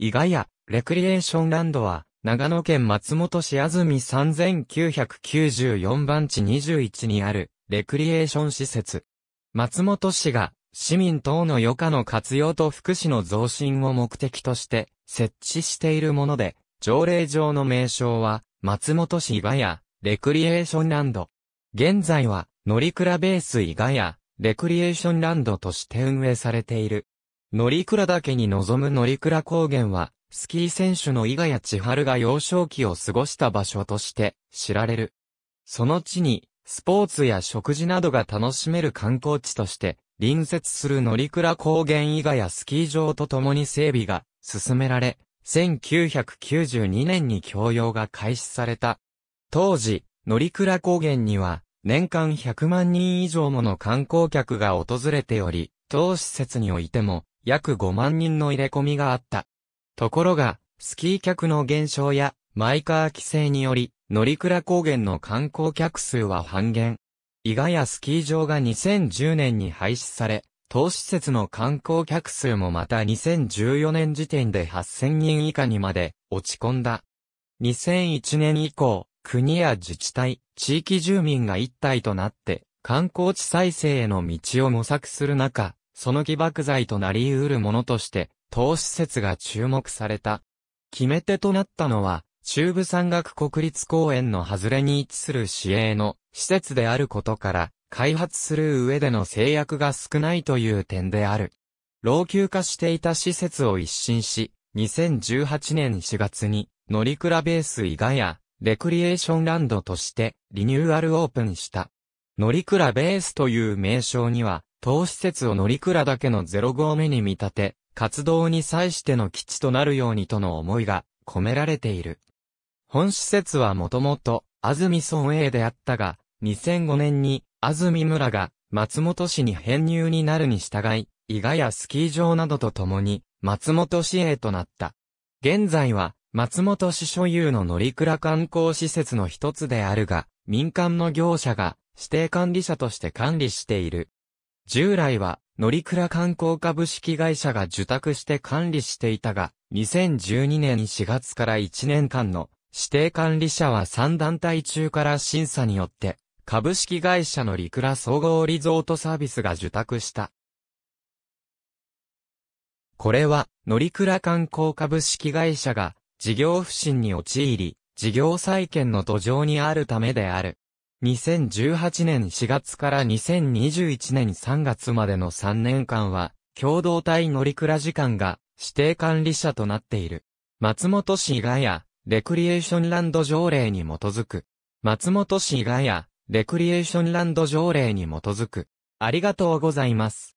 伊賀屋、レクリエーションランドは、長野県松本市安住3994番地21にある、レクリエーション施設。松本市が、市民等の余暇の活用と福祉の増進を目的として、設置しているもので、条例上の名称は、松本市伊賀屋、レクリエーションランド。現在は、乗りベース伊賀屋、レクリエーションランドとして運営されている。乗鞍岳に臨む乗鞍高原は、スキー選手の伊賀谷千春が幼少期を過ごした場所として知られる。その地に、スポーツや食事などが楽しめる観光地として、隣接する乗鞍高原伊賀谷スキー場とともに整備が進められ、1992年に共用が開始された。当時、乗鞍高原には、年間100万人以上もの観光客が訪れており、当施設においても、約5万人の入れ込みがあった。ところが、スキー客の減少や、マイカー規制により、乗倉高原の観光客数は半減。伊賀やスキー場が2010年に廃止され、当施設の観光客数もまた2014年時点で8000人以下にまで落ち込んだ。2001年以降、国や自治体、地域住民が一体となって、観光地再生への道を模索する中、その起爆剤となり得るものとして、投資説が注目された。決め手となったのは、中部山岳国立公園の外れに位置する市営の施設であることから、開発する上での制約が少ないという点である。老朽化していた施設を一新し、2018年4月に、乗り比ス伊賀や、レクリエーションランドとして、リニューアルオープンした。乗り比ベースという名称には、当施設を乗倉だけの0号目に見立て、活動に際しての基地となるようにとの思いが込められている。本施設はもともと、安住村営であったが、2005年に安住村が松本市に編入になるに従い、伊賀やスキー場などと共に松本市営となった。現在は松本市所有の乗倉観光施設の一つであるが、民間の業者が指定管理者として管理している。従来は、乗鞍観光株式会社が受託して管理していたが、2012年4月から1年間の指定管理者は3団体中から審査によって、株式会社のリクラ総合リゾートサービスが受託した。これは、乗鞍観光株式会社が事業不振に陥り、事業再建の土壌にあるためである。2018年4月から2021年3月までの3年間は、共同体乗り倉時間が指定管理者となっている。松本市がや、レクリエーションランド条例に基づく。松本市がや、レクリエーションランド条例に基づく。ありがとうございます。